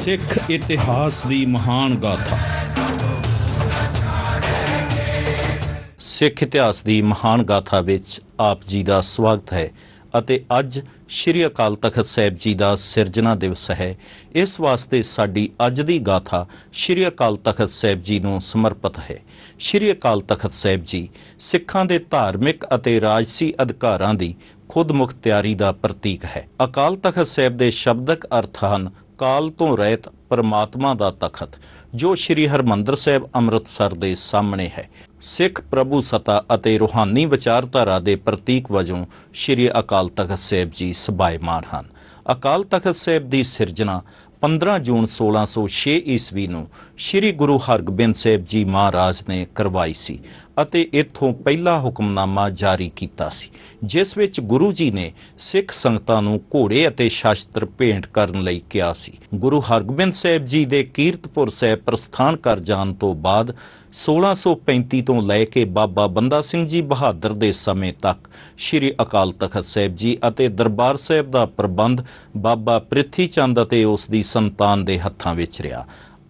ਸਿੱਖ ਇਤਿਹਾਸ ਦੀ ਮਹਾਨ ਗਾਥਾ ਸਿੱਖ ਇਤਿਹਾਸ ਦੀ ਮਹਾਨ ਗਾਥਾ ਵਿੱਚ ਆਪ ਜੀ ਦਾ ਸਵਾਗਤ ਹੈ ਅਤੇ ਅੱਜ ਸ਼੍ਰੀ ਅਕਾਲ ਤਖਤ ਸਾਹਿਬ ਜੀ ਦਾ ਸਿਰਜਣਾ ਦਿਵਸ ਹੈ ਇਸ ਵਾਸਤੇ ਸਾਡੀ ਅੱਜ ਦੀ ਗਾਥਾ ਸ਼੍ਰੀ ਅਕਾਲ ਤਖਤ ਸਾਹਿਬ ਜੀ ਨੂੰ ਸਮਰਪਿਤ ਹੈ ਸ਼੍ਰੀ ਅਕਾਲ ਤਖਤ ਸਾਹਿਬ ਜੀ ਸਿੱਖਾਂ ਦੇ ਧਾਰਮਿਕ ਅਤੇ ਰਾਜਸੀ ਅਧਿਕਾਰਾਂ ਦੀ ਖੁਦਮੁਖਤਿਆਰੀ ਦਾ ਪ੍ਰਤੀਕ ਹੈ ਅਕਾਲ ਤਖਤ ਸਾਹਿਬ ਦੇ ਸ਼ਬਦਕ ਅਰਥ ਹਨ ਅਕਾਲ ਤੋਂ ਰਹਿਤ ਪਰਮਾਤਮਾ ਦਾ ਤਖਤ ਜੋ ਸ੍ਰੀ ਹਰਮੰਦਰ ਸਾਹਿਬ ਅੰਮ੍ਰਿਤਸਰ ਦੇ ਸਾਹਮਣੇ ਹੈ ਸਿੱਖ ਪ੍ਰਭੂ ਸਤਾ ਅਤੇ ਰੋਹਾਨੀ ਵਿਚਾਰਧਾਰਾ ਦੇ ਪ੍ਰਤੀਕ ਵਜੋਂ ਸ੍ਰੀ ਅਕਾਲ ਤਖਤ ਸਾਹਿਬ ਜੀ ਸਬਾਇਮਾਨ ਹਨ ਅਕਾਲ ਤਖਤ ਸਾਹਿਬ ਦੀ ਸਿਰਜਣਾ 15 ਜੂਨ 1606 ਈਸਵੀ ਨੂੰ ਸ੍ਰੀ ਗੁਰੂ ਹਰਗੋਬਿੰਦ ਸਾਹਿਬ ਜੀ ਮਹਾਰਾਜ ਨੇ ਕਰਵਾਈ ਸੀ ਅਤੇ ਇਥੋਂ ਪਹਿਲਾ ਹੁਕਮਨਾਮਾ ਜਾਰੀ ਕੀਤਾ ਸੀ ਜਿਸ ਵਿੱਚ ਗੁਰੂ ਜੀ ਨੇ ਸਿੱਖ ਸੰਗਤਾਂ ਨੂੰ ਘੋੜੇ ਅਤੇ ਸ਼ਾਸਤਰ ਭੇਂਟ ਕਰਨ ਲਈ ਕਿਹਾ ਸੀ ਗੁਰੂ ਹਰਗੋਬਿੰਦ ਸਾਹਿਬ ਜੀ ਦੇ ਕੀਰਤਪੁਰ ਸਾਹਿਬ ਪ੍ਰਸਥਾਨ ਕਰ ਜਾਣ ਤੋਂ ਬਾਅਦ 1635 ਤੋਂ ਲੈ ਕੇ ਬਾਬਾ ਬੰਦਾ ਸਿੰਘ ਜੀ ਬਹਾਦਰ ਦੇ ਸਮੇਂ ਤੱਕ ਸ੍ਰੀ ਅਕਾਲ ਤਖਤ ਸਾਹਿਬ ਜੀ ਅਤੇ ਦਰਬਾਰ ਸਾਹਿਬ ਦਾ ਪ੍ਰਬੰਧ ਬਾਬਾ ਪ੍ਰਿਥੀ ਚੰਦ ਅਤੇ ਉਸ ਦੀ ਸੰਤਾਨ ਦੇ ਹੱਥਾਂ ਵਿੱਚ ਰਿਹਾ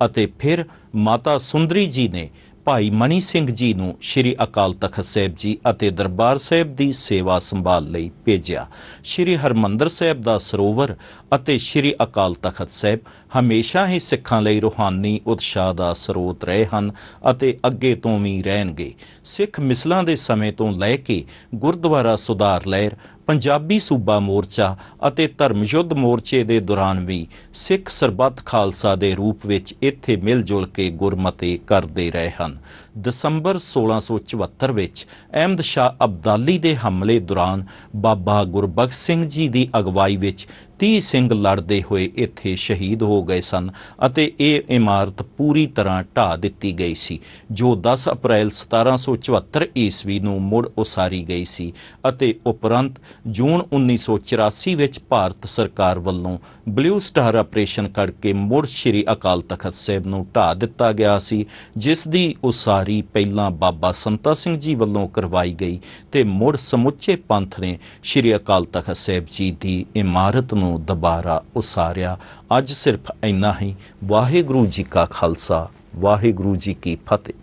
ਅਤੇ ਫਿਰ ਮਾਤਾ ਸੁੰਦਰੀ ਜੀ ਨੇ ਭਾਈ ਮਨੀ ਸਿੰਘ ਜੀ ਨੂੰ ਸ੍ਰੀ ਅਕਾਲ ਤਖਤ ਸਾਹਿਬ ਜੀ ਅਤੇ ਦਰਬਾਰ ਸਾਹਿਬ ਦੀ ਸੇਵਾ ਸੰਭਾਲ ਲਈ ਭੇਜਿਆ ਸ੍ਰੀ ਹਰਮੰਦਰ ਸਾਹਿਬ ਦਾ ਸਰੋਵਰ ਅਤੇ ਸ੍ਰੀ ਅਕਾਲ ਤਖਤ ਸਾਹਿਬ ਹਮੇਸ਼ਾ ਹੀ ਸਿੱਖਾਂ ਲਈ ਰੋਹਾਨੀ ਉਤਸ਼ਾਹ ਦਾ ਸਰੋਤ ਰਹੇ ਹਨ ਅਤੇ ਅੱਗੇ ਤੋਂ ਵੀ ਰਹਿਣਗੇ ਸਿੱਖ ਮਿਸਲਾਂ ਦੇ ਸਮੇਂ ਤੋਂ ਲੈ ਕੇ ਗੁਰਦੁਆਰਾ ਸੁਧਾਰ ਲਹਿਰ ਪੰਜਾਬੀ ਸੂਬਾ ਮੋਰਚਾ ਅਤੇ ਧਰਮ ਯੁੱਧ ਮੋਰਚੇ ਦੇ ਦੌਰਾਨ ਵੀ ਸਿੱਖ ਸਰਬੱਤ ਖਾਲਸਾ ਦੇ ਰੂਪ ਵਿੱਚ ਇੱਥੇ ਮਿਲ ਜੁਲ ਕੇ ਗੁਰਮਤੇ ਕਰਦੇ ਰਹੇ ਹਨ ਦੌਰਾਨ ਦਸੰਬਰ 1674 ਵਿੱਚ ਅਹਿਮਦ ਸ਼ਾਹ ਅਬਦਾਲੀ ਦੇ ਹਮਲੇ ਦੌਰਾਨ ਬਾਬਾ ਗੁਰਬਖਸ਼ ਸਿੰਘ ਜੀ ਦੀ ਅਗਵਾਈ ਵਿੱਚ 30 ਸਿੰਘ ਲੜਦੇ ਹੋਏ ਇੱਥੇ ਸ਼ਹੀਦ ਹੋ ਗਏ ਸਨ ਅਤੇ ਇਹ ਇਮਾਰਤ ਪੂਰੀ ਤਰ੍ਹਾਂ ਢਾ ਦਿੱਤੀ ਗਈ ਸੀ ਜੋ 10 ਅਪ੍ਰੈਲ 1774 ਈਸਵੀ ਨੂੰ ਮੁੜ ਉਸਾਰੀ ਗਈ ਸੀ ਅਤੇ ਉਪਰੰਤ ਜੂਨ 1984 ਵਿੱਚ ਭਾਰਤ ਸਰਕਾਰ ਵੱਲੋਂ ਬਲੂ ਸਟਾਰ ਆਪਰੇਸ਼ਨ ਕਰਕੇ ਮੁੜ ਸ਼੍ਰੀ ਅਕਾਲ ਤਖਤ ਸਾਹਿਬ ਨੂੰ ਢਾ ਦਿੱਤਾ ਗਿਆ ਸੀ ਜਿਸ ਦੀ ਉਸਾਰੀ ਪਹਿਲਾਂ ਬਾਬਾ ਸੰਤਾ ਸਿੰਘ ਜੀ ਵੱਲੋਂ ਕਰਵਾਈ ਗਈ ਤੇ ਮੁੜ ਸਮੁੱਚੇ ਪੰਥ ਨੇ ਸ਼੍ਰੀ ਅਕਾਲ ਤਖਤ ਸਾਹਿਬ ਜੀ ਦੀ ਇਮਾਰਤ ਨੂੰ ਨੂੰ ਦੁਬਾਰਾ ਉਸਾਰਿਆ ਅੱਜ ਸਿਰਫ ਇੰਨਾ ਹੀ ਵਾਹਿਗੁਰੂ ਜੀ ਕਾ ਖਾਲਸਾ ਵਾਹਿਗੁਰੂ ਜੀ ਕੀ ਫਤਿਹ